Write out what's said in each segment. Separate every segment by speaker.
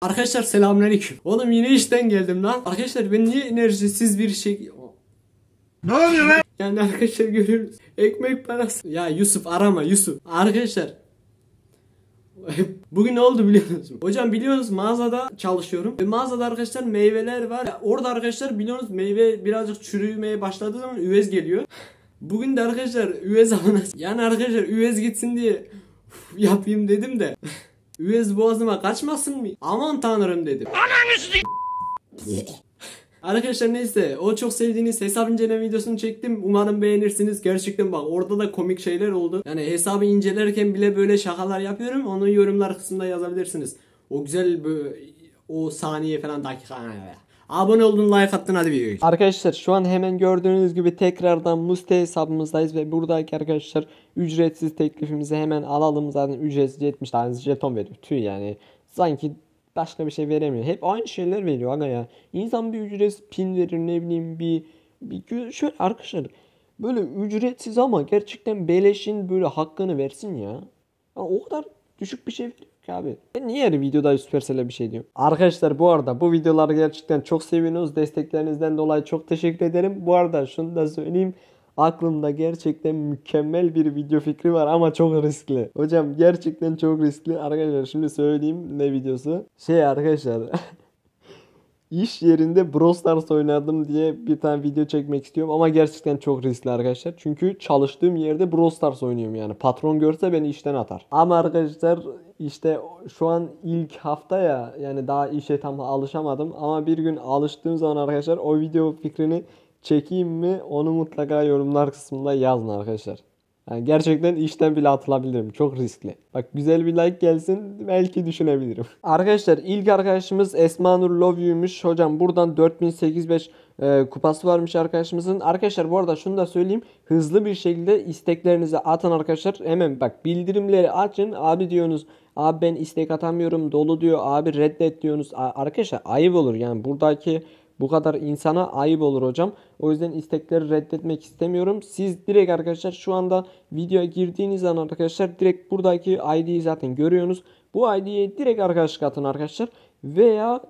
Speaker 1: Arkadaşlar selamünaleyküm. Oğlum yine işten geldim lan. Arkadaşlar ben niye enerjisiz bir şey... Ne oluyor lan? Yani arkadaşlar görüyoruz. Ekmek parası. Ya Yusuf arama Yusuf. Arkadaşlar. Bugün ne oldu biliyor musun? Hocam biliyoruz, mağazada çalışıyorum. Ve mağazada arkadaşlar meyveler var. Ya orada arkadaşlar biliyoruz meyve birazcık çürümeye başladığı zaman üvez geliyor. Bugün de arkadaşlar üvez alınacak. Yani arkadaşlar üvez gitsin diye yapayım dedim de. Üvez boğazıma kaçmasın mı? Aman tanrım dedim. Ananı Arkadaşlar neyse o çok sevdiğiniz hesap inceleme videosunu çektim. Umarım beğenirsiniz. Gerçekten bak orada da komik şeyler oldu. Yani hesabı incelerken bile böyle şakalar yapıyorum. Onu yorumlar kısmında yazabilirsiniz. O güzel o saniye falan dakika. Abone oldun, like attın hadi videoya Arkadaşlar şu an hemen gördüğünüz gibi tekrardan Muste hesabımızdayız ve buradaki arkadaşlar ücretsiz teklifimizi hemen alalım. Zaten ücretsiz 70 tane jeton veriyor. Tüy yani sanki başka bir şey veremiyor. Hep aynı şeyler veriyor aga ya. İnsan bir ücretsiz pin verir ne bileyim bir, bir şöyle arkadaşlar böyle ücretsiz ama gerçekten beleşin böyle hakkını versin ya. Yani o kadar düşük bir şey veriyor ki abi. Ben niye her videoda Supercell'e bir şey diyorum? Arkadaşlar bu arada bu videoları gerçekten çok seviyorsunuz. Desteklerinizden dolayı çok teşekkür ederim. Bu arada şunu da söyleyeyim. Aklımda gerçekten mükemmel bir video fikri var ama çok riskli. Hocam gerçekten çok riskli. Arkadaşlar şimdi söyleyeyim ne videosu. Şey arkadaşlar iş yerinde Brawl Stars oynadım diye bir tane video çekmek istiyorum ama gerçekten çok riskli arkadaşlar. Çünkü çalıştığım yerde Brawl oynuyorum yani. Patron görse beni işten atar. Ama arkadaşlar işte şu an ilk hafta ya yani daha işe tam alışamadım ama bir gün alıştığım zaman arkadaşlar o video fikrini çekeyim mi onu mutlaka yorumlar kısmında yazın arkadaşlar. Yani gerçekten işten bile atılabilirim. Çok riskli. Bak güzel bir like gelsin belki düşünebilirim. Arkadaşlar ilk arkadaşımız Esma Nur Lovyu'ymuş. Hocam buradan 4085 e, kupası varmış arkadaşımızın. Arkadaşlar bu arada şunu da söyleyeyim. Hızlı bir şekilde isteklerinizi atın arkadaşlar. Hemen bak bildirimleri açın. Abi diyorsunuz abi ben istek atamıyorum dolu diyor. Abi reddet diyorsunuz. Arkadaşlar ayıp olur yani buradaki bu kadar insana ayıp olur hocam. O yüzden istekleri reddetmek istemiyorum. Siz direkt arkadaşlar şu anda videoya girdiğiniz an arkadaşlar direkt buradaki ID'yi zaten görüyorsunuz. Bu ID'ye direkt arkadaşlık atın arkadaşlar. Veya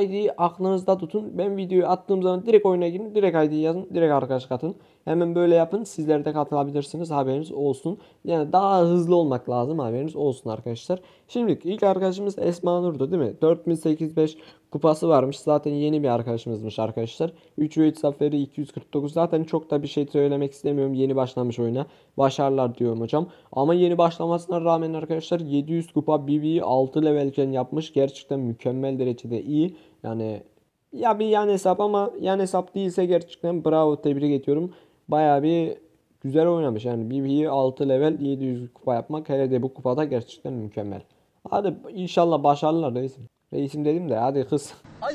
Speaker 1: ID'yi aklınızda tutun. Ben videoyu attığım zaman direkt oyuna girin. Direkt ID'yi yazın. Direkt arkadaşlık atın. Hemen böyle yapın. Sizler de katılabilirsiniz. Haberiniz olsun. Yani daha hızlı olmak lazım. Haberiniz olsun arkadaşlar. Şimdilik ilk arkadaşımız Esma Nur'du değil mi? 4085 kupası varmış. Zaten yeni bir arkadaşımızmış arkadaşlar. 3 ve 3 zaferi 249. Zaten çok da bir şey söylemek istemiyorum. Yeni başlamış oyuna. Başarılar diyorum hocam. Ama yeni başlamasına rağmen arkadaşlar 700 kupa BB'yi 6 levelken yapmış. Gerçekten mükemmel derecede iyi. Yani ya bir yan hesap ama yan hesap değilse gerçekten bravo tebrik ediyorum baya bir güzel oynamış. Yani BB'yi 6 level 700 kupa yapmak hele de bu kupada gerçekten mükemmel. Hadi inşallah başarılar reisim. Reisim dedim de hadi kız. Ay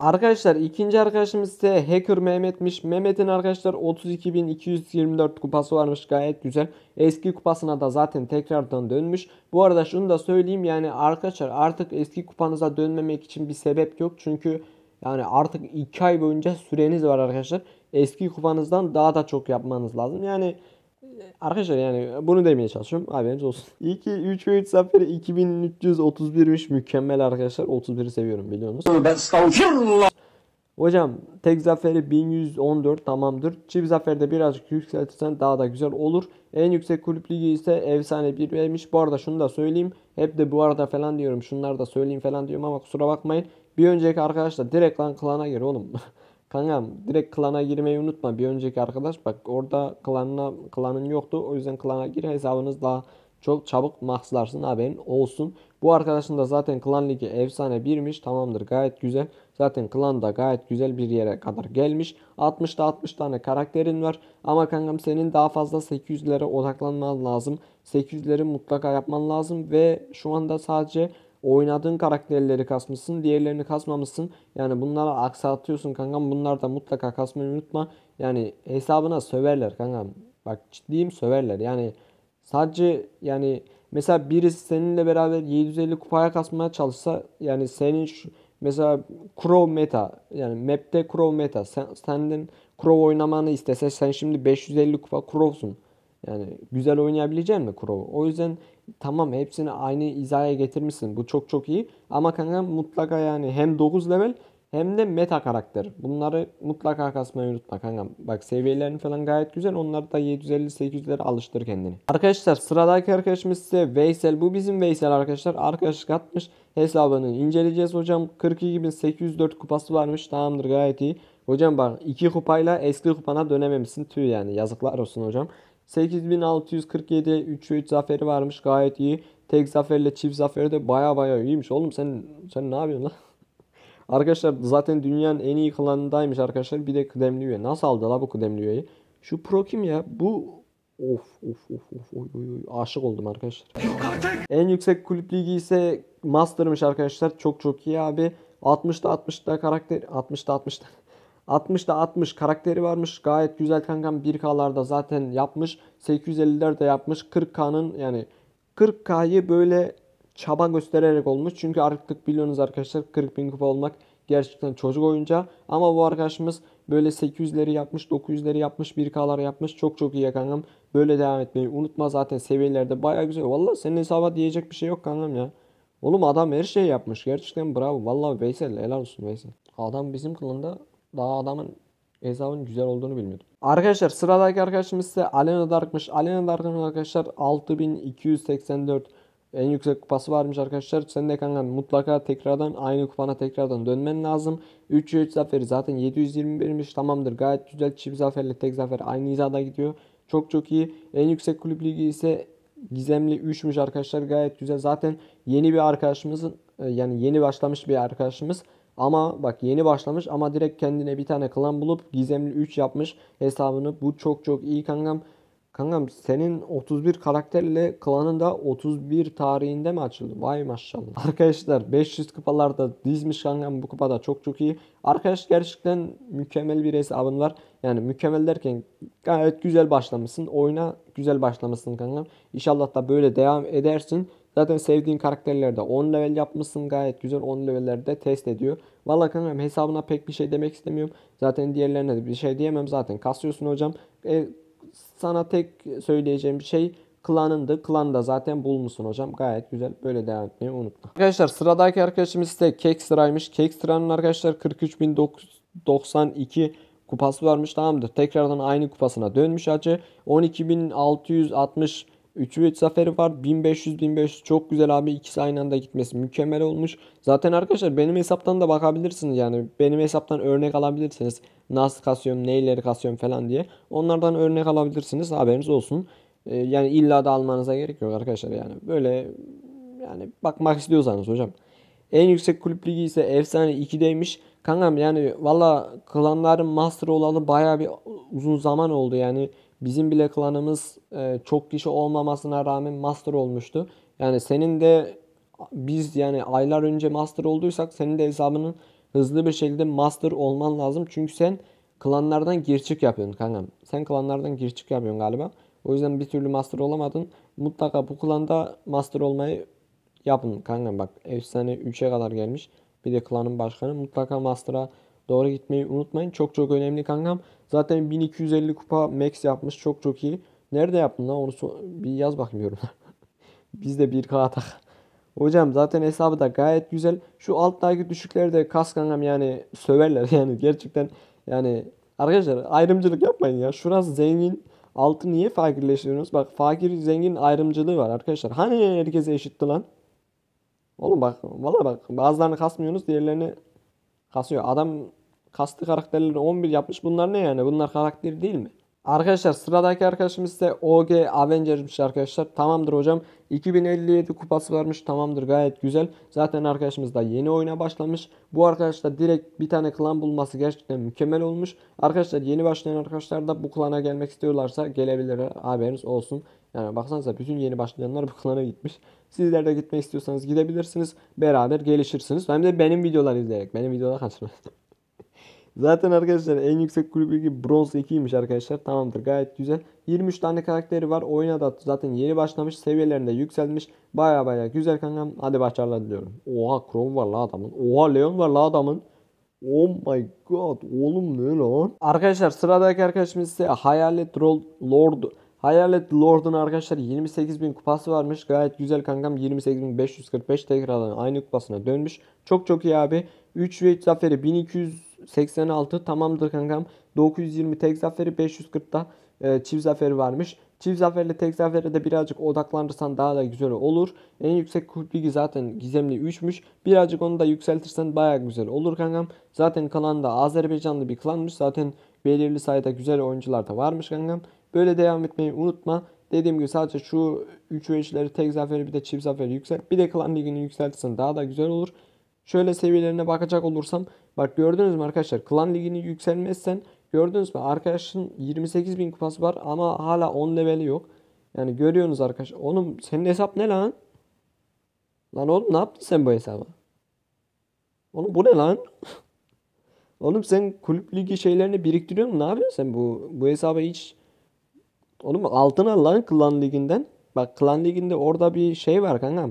Speaker 1: Arkadaşlar ikinci arkadaşımız ise Hacker Mehmet'miş. Mehmet'in arkadaşlar 32.224 kupası varmış gayet güzel. Eski kupasına da zaten tekrardan dönmüş. Bu arada şunu da söyleyeyim yani arkadaşlar artık eski kupanıza dönmemek için bir sebep yok. Çünkü yani artık 2 ay boyunca süreniz var arkadaşlar eski kupanızdan daha da çok yapmanız lazım. Yani e, Arkadaşlar yani bunu demeye çalışıyorum. Haberiniz olsun. İyi ki 3 ve 3 zaferi 2331'miş. Mükemmel arkadaşlar. 31'i seviyorum biliyorsunuz. Ben Hocam tek zaferi 1114 tamamdır. Çift zaferde birazcık yükseltirsen daha da güzel olur. En yüksek kulüp ligi ise efsane bir vermiş. Bu arada şunu da söyleyeyim. Hep de bu arada falan diyorum. Şunlar da söyleyeyim falan diyorum ama kusura bakmayın. Bir önceki arkadaşlar direkt lan klana gir oğlum. Kankam direkt klana girmeyi unutma. Bir önceki arkadaş bak orada klanına, klanın yoktu. O yüzden klana gir hesabınız daha çok çabuk maxlarsın haberin olsun. Bu arkadaşın da zaten klan ligi efsane birmiş. Tamamdır gayet güzel. Zaten klan da gayet güzel bir yere kadar gelmiş. 60'da 60 tane karakterin var. Ama kankam senin daha fazla 800'lere odaklanman lazım. 800'leri mutlaka yapman lazım. Ve şu anda sadece oynadığın karakterleri kasmışsın. Diğerlerini kasmamışsın. Yani bunları aksatıyorsun kankam. Bunlar da mutlaka kasmayı unutma. Yani hesabına söverler kankam. Bak ciddiyim söverler. Yani sadece yani mesela birisi seninle beraber 750 kupaya kasmaya çalışsa yani senin şu, mesela Crow meta yani map'te Crow meta sen, senden Crow oynamanı istese sen şimdi 550 kupa Crow'sun. Yani güzel oynayabilecek mi Crow'u? O yüzden tamam hepsini aynı izaya getirmişsin. Bu çok çok iyi. Ama kanka mutlaka yani hem 9 level hem de meta karakter. Bunları mutlaka kasmayı unutma kanka. Bak seviyelerin falan gayet güzel. Onlar da 750-800'lere alıştır kendini. Arkadaşlar sıradaki arkadaşımız ise Veysel. Bu bizim Veysel arkadaşlar. Arkadaşlık atmış. Hesabını inceleyeceğiz hocam. 42.804 kupası varmış. Tamamdır gayet iyi. Hocam bak iki kupayla eski kupana dönememişsin. Tüy yani yazıklar olsun hocam. 8647 3 3 zaferi varmış gayet iyi. Tek zaferle çift zaferi de baya baya iyiymiş. Oğlum sen sen ne yapıyorsun lan? arkadaşlar zaten dünyanın en iyi klanındaymış arkadaşlar. Bir de kıdemli üye. Nasıl aldı la bu kıdemli üyeyi? Şu pro kim ya? Bu Of of of of oy, oy, oy. aşık oldum arkadaşlar. En yüksek kulüp ligi ise Master'mış arkadaşlar. Çok çok iyi abi. 60'ta 60'ta karakter 60'ta 60'ta 60'da 60 karakteri varmış. Gayet güzel kankam 1K'larda zaten yapmış. 850'ler de yapmış. 40K'nın yani 40K'yı böyle çaba göstererek olmuş. Çünkü artık biliyorsunuz arkadaşlar 40 bin kupa olmak gerçekten çocuk oyuncağı. Ama bu arkadaşımız böyle 800'leri yapmış, 900'leri yapmış, 1K'ları yapmış. Çok çok iyi kankam. Böyle devam etmeyi unutma zaten seviyelerde baya güzel. Valla senin hesaba diyecek bir şey yok kankam ya. Oğlum adam her şeyi yapmış. Gerçekten bravo. Valla Veysel helal olsun Veysel. Adam bizim kılında daha adamın hesabın güzel olduğunu bilmiyordum. Arkadaşlar sıradaki arkadaşımız ise Alena Dark'mış. Alena Dark'ın arkadaşlar 6284 en yüksek kupası varmış arkadaşlar. Sen de kanka mutlaka tekrardan aynı kupana tekrardan dönmen lazım. 3 3 zaferi zaten 721'miş tamamdır. Gayet güzel çift zaferle tek zafer aynı hizada gidiyor. Çok çok iyi. En yüksek kulüp ligi ise gizemli 3'müş arkadaşlar. Gayet güzel. Zaten yeni bir arkadaşımızın e, yani yeni başlamış bir arkadaşımız ama bak yeni başlamış ama direkt kendine bir tane klan bulup gizemli 3 yapmış hesabını. Bu çok çok iyi kankam. Kankam senin 31 karakterle klanın da 31 tarihinde mi açıldı? Vay maşallah. Arkadaşlar 500 kupalarda dizmiş kankam bu kupada çok çok iyi. Arkadaş gerçekten mükemmel bir hesabın var. Yani mükemmel derken gayet güzel başlamışsın. Oyuna güzel başlamışsın kankam. İnşallah da böyle devam edersin. Zaten sevdiğin karakterlerde 10 level yapmışsın gayet güzel 10 levellerde test ediyor. Valla kankam hesabına pek bir şey demek istemiyorum. Zaten diğerlerine de bir şey diyemem zaten kasıyorsun hocam. E, sana tek söyleyeceğim bir şey klanındı. Klan da zaten bulmuşsun hocam. Gayet güzel. Böyle devam etmeyi unutma. Arkadaşlar sıradaki arkadaşımız de Kekstra'ymış. Kekstra'nın arkadaşlar 43.992 kupası varmış. Tamamdır. Tekrardan aynı kupasına dönmüş acı. 12.660 3'ü 3 zaferi var. 1500-1500 çok güzel abi. ikisi aynı anda gitmesi mükemmel olmuş. Zaten arkadaşlar benim hesaptan da bakabilirsiniz yani. Benim hesaptan örnek alabilirsiniz. Nasıl kasıyorum, neyleri kasıyorum falan diye. Onlardan örnek alabilirsiniz. Haberiniz olsun. Ee, yani illa da almanıza gerek yok arkadaşlar yani. Böyle yani bakmak istiyorsanız hocam. En yüksek kulüp ligi ise efsane 2'deymiş. Kankam yani valla klanların master olalı baya bir uzun zaman oldu yani. Bizim bile klanımız e, çok kişi olmamasına rağmen master olmuştu. Yani senin de biz yani aylar önce master olduysak senin de hesabının hızlı bir şekilde master olman lazım. Çünkü sen klanlardan girçik yapıyorsun kankam. Sen klanlardan girçik yapıyorsun galiba. O yüzden bir türlü master olamadın. Mutlaka bu klanda master olmayı yapın kankam. Bak efsane 3'e kadar gelmiş. Bir de klanın başkanı mutlaka master'a Doğru gitmeyi unutmayın. Çok çok önemli kankam. Zaten 1250 kupa max yapmış. Çok çok iyi. Nerede yaptın lan onu so bir yaz bakmıyorum. yorumlar. Biz de 1K atak. Hocam zaten hesabı da gayet güzel. Şu alttaki düşükleri de kas kankam yani söverler yani gerçekten yani arkadaşlar ayrımcılık yapmayın ya. Şurası zengin altı niye fakirleştiriyorsunuz? Bak fakir zengin ayrımcılığı var arkadaşlar. Hani herkese eşitti lan? Oğlum bak valla bak bazılarını kasmıyorsunuz diğerlerini kasıyor. Adam Kastı karakterleri 11 yapmış. Bunlar ne yani? Bunlar karakter değil mi? Arkadaşlar sıradaki arkadaşımız ise OG Avenger'mış arkadaşlar. Tamamdır hocam. 2057 kupası varmış. Tamamdır gayet güzel. Zaten arkadaşımız da yeni oyuna başlamış. Bu arkadaş da direkt bir tane klan bulması gerçekten mükemmel olmuş. Arkadaşlar yeni başlayan arkadaşlar da bu klana gelmek istiyorlarsa gelebilir. Haberiniz olsun. Yani baksanıza bütün yeni başlayanlar bu klana gitmiş. Sizler de gitmek istiyorsanız gidebilirsiniz. Beraber gelişirsiniz. Hem de benim videoları izleyerek. Benim videoları kaçırmayın. Zaten arkadaşlar en yüksek kulüp bronz 2'ymiş arkadaşlar. Tamamdır gayet güzel. 23 tane karakteri var. Oyuna da zaten yeni başlamış. Seviyelerinde yükselmiş. Baya baya güzel kankam. Hadi başarılar diliyorum. Oha Chrome var la adamın. Oha Leon var la adamın. Oh my god oğlum ne lan? Arkadaşlar sıradaki arkadaşımız ise Hayalet Lord. Hayalet Lord'un arkadaşlar 28.000 kupası varmış. Gayet güzel kankam 28.545 tekrardan aynı kupasına dönmüş. Çok çok iyi abi. 3 ve 3 zaferi 1200 86 tamamdır kankam. 920 tek zaferi 540'da e, çift zaferi varmış. Çift zaferle tek zafere de birazcık odaklanırsan daha da güzel olur. En yüksek kurt zaten gizemli 3'müş. Birazcık onu da yükseltirsen baya güzel olur kankam. Zaten klan da Azerbaycanlı bir klanmış. Zaten belirli sayıda güzel oyuncular da varmış kankam. Böyle devam etmeyi unutma. Dediğim gibi sadece şu 3 öğeçleri tek zaferi bir de çift zaferi yüksel. Bir de klan ligini yükseltirsen daha da güzel olur. Şöyle seviyelerine bakacak olursam Bak gördünüz mü arkadaşlar? Klan ligini yükselmezsen gördünüz mü? Arkadaşın 28 bin kupası var ama hala 10 leveli yok. Yani görüyorsunuz arkadaşlar. onun senin hesap ne lan? Lan oğlum ne yaptın sen bu hesaba? Oğlum bu ne lan? oğlum sen kulüp ligi şeylerini biriktiriyor musun? Ne yapıyorsun sen bu bu hesaba hiç? Oğlum altın al lan klan liginden. Bak klan liginde orada bir şey var kanka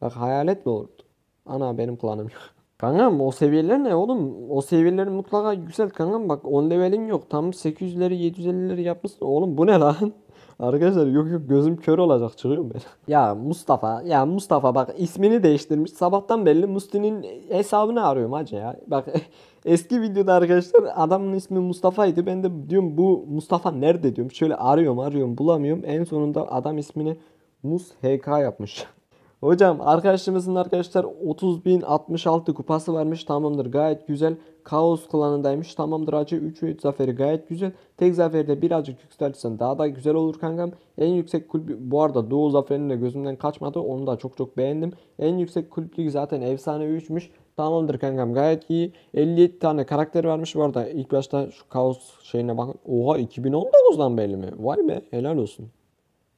Speaker 1: Bak hayalet mi olurdu? Ana benim klanım yok. Kankam o seviyeler ne oğlum? O seviyeleri mutlaka yükselt kankam. Bak 10 levelim yok. Tam 800'leri 750'leri yapmışsın. Oğlum bu ne lan? Arkadaşlar yok yok gözüm kör olacak çıkıyorum ben. ya Mustafa ya Mustafa bak ismini değiştirmiş. Sabahtan belli Musti'nin hesabını arıyorum hacı ya. Bak eski videoda arkadaşlar adamın ismi Mustafa'ydı. Ben de diyorum bu Mustafa nerede diyorum. Şöyle arıyorum arıyorum bulamıyorum. En sonunda adam ismini Mus HK yapmış. Hocam arkadaşımızın arkadaşlar 30.066 kupası varmış tamamdır gayet güzel. Kaos klanındaymış tamamdır acı 3 3 zaferi gayet güzel. Tek zaferde birazcık yükseltirsen daha da güzel olur kankam. En yüksek kulüp bu arada Doğu zaferinin de gözümden kaçmadı onu da çok çok beğendim. En yüksek kulüplük zaten efsane 3'müş. Tamamdır kankam gayet iyi. 57 tane karakter vermiş bu arada. ilk başta şu kaos şeyine bakın. Oha 2019'dan belli mi? Vay be helal olsun.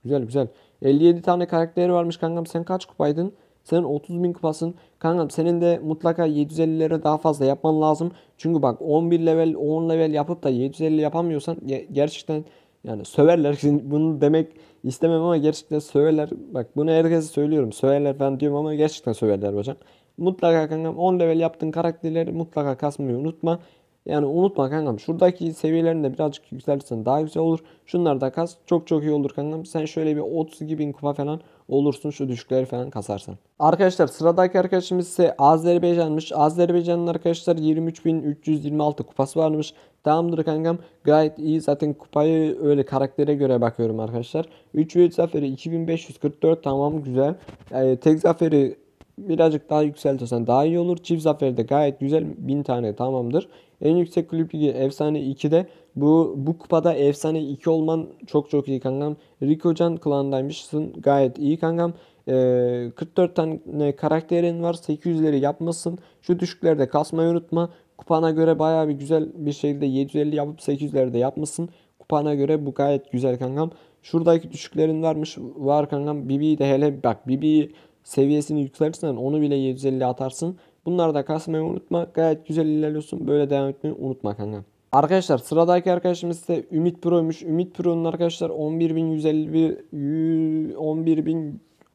Speaker 1: Güzel güzel. 57 tane karakteri varmış kankam sen kaç kupaydın? Senin 30 bin kupasın. Kankam senin de mutlaka 750'lere daha fazla yapman lazım. Çünkü bak 11 level 10 level yapıp da 750 yapamıyorsan gerçekten yani söverler. Şimdi bunu demek istemem ama gerçekten söverler. Bak bunu herkese söylüyorum. Söverler ben diyorum ama gerçekten söverler hocam. Mutlaka kankam 10 level yaptığın karakterleri mutlaka kasmayı unutma. Yani unutma kankam şuradaki seviyelerinde birazcık yükselirsen daha güzel olur. Şunlar da kas çok çok iyi olur kankam. Sen şöyle bir 32 bin kupa falan olursun şu düşükleri falan kasarsan. Arkadaşlar sıradaki arkadaşımız ise Azerbaycan'mış. Azerbaycan'ın arkadaşlar 23.326 kupası varmış. Tamamdır kankam gayet iyi zaten kupayı öyle karaktere göre bakıyorum arkadaşlar. 3 ve zaferi 2544 tamam güzel. Yani ee, tek zaferi birazcık daha yükseltirsen daha iyi olur. Çift zaferi de gayet güzel. 1000 tane tamamdır. En yüksek kulüp ligi efsane 2'de. Bu, bu kupada efsane 2 olman çok çok iyi kankam. Ricocan klandaymışsın. Gayet iyi kankam. Ee, 44 tane karakterin var. 800'leri yapmasın. Şu düşüklerde kasmayı unutma. Kupana göre baya bir güzel bir şekilde 750 yapıp 800'leri de yapmasın. Kupana göre bu gayet güzel kankam. Şuradaki düşüklerin varmış. Var kankam. Bibi'yi de hele bak. Bibi'yi seviyesini yükseltirsen onu bile 750 atarsın. Bunları da kasmayı unutma. Gayet güzel ilerliyorsun. Böyle devam etmeyi unutma kanka. Arkadaşlar sıradaki arkadaşımız ise Ümit Pro'ymuş. Ümit Pro'nun arkadaşlar 11.151 11.000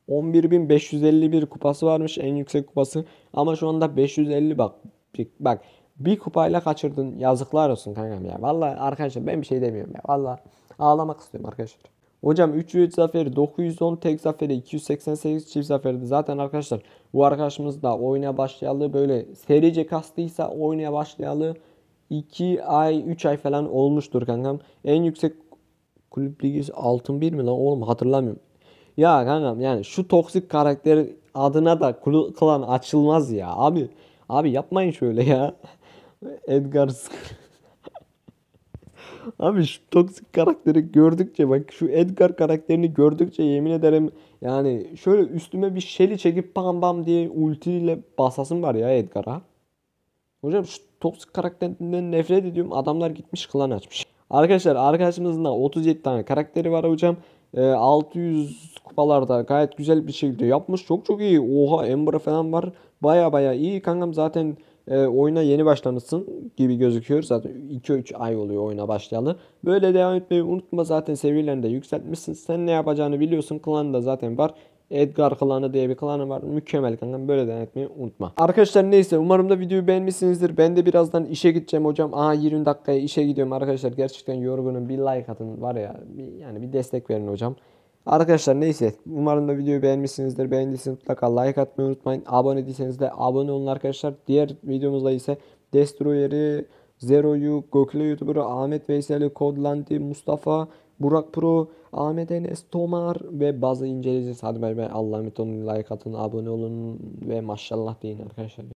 Speaker 1: 11.551 kupası varmış en yüksek kupası. Ama şu anda 550 bak bak bir kupayla kaçırdın yazıklar olsun kankam ya. Valla arkadaşlar ben bir şey demiyorum ya. Valla ağlamak istiyorum arkadaşlar. Hocam 3 üç zaferi 910, tek zaferi 288, çift zaferi zaten arkadaşlar bu arkadaşımız da oynaya başlayalı böyle serice kastıysa oynaya başlayalı 2 ay 3 ay falan olmuştur kankam. En yüksek kulüp ligi altın bir mi lan oğlum hatırlamıyorum. Ya kankam yani şu toksik karakter adına da klan açılmaz ya abi. Abi yapmayın şöyle ya. Edgar Skr Abi şu toksik karakteri gördükçe bak şu Edgar karakterini gördükçe yemin ederim yani şöyle üstüme bir şeli çekip pam pam diye ultiyle basasın var ya Edgar'a. Hocam şu toksik karakterinden nefret ediyorum. Adamlar gitmiş klan açmış. Arkadaşlar arkadaşımızın da 37 tane karakteri var hocam. 600 ee, kupalarda gayet güzel bir şekilde yapmış. Çok çok iyi. Oha Ember'a falan var. Baya baya iyi kankam zaten e, oyuna yeni başlamışsın gibi gözüküyor. Zaten 2-3 ay oluyor oyuna başlayalı. Böyle devam etmeyi unutma zaten seviyelerini de yükseltmişsin. Sen ne yapacağını biliyorsun. Klan da zaten var. Edgar klanı diye bir klanı var. Mükemmel kankam böyle devam etmeyi unutma. Arkadaşlar neyse umarım da videoyu beğenmişsinizdir. Ben de birazdan işe gideceğim hocam. Aha 20 dakikaya işe gidiyorum arkadaşlar. Gerçekten yorgunum. Bir like atın var ya. Bir, yani bir destek verin hocam. Arkadaşlar neyse umarım da videoyu beğenmişsinizdir. Beğendiyseniz mutlaka like atmayı unutmayın. Abone değilseniz de abone olun arkadaşlar. Diğer videomuzda ise Destroyer'i, Zero'yu, Göklü YouTuber'ı, Ahmet Veysel'i, Kodlandi, Mustafa, Burak Pro, Ahmet Enes, Tomar ve bazı inceleyeceğiz. Hadi bay bay. Allah'a emanet olun. Like atın, abone olun ve maşallah deyin arkadaşlar.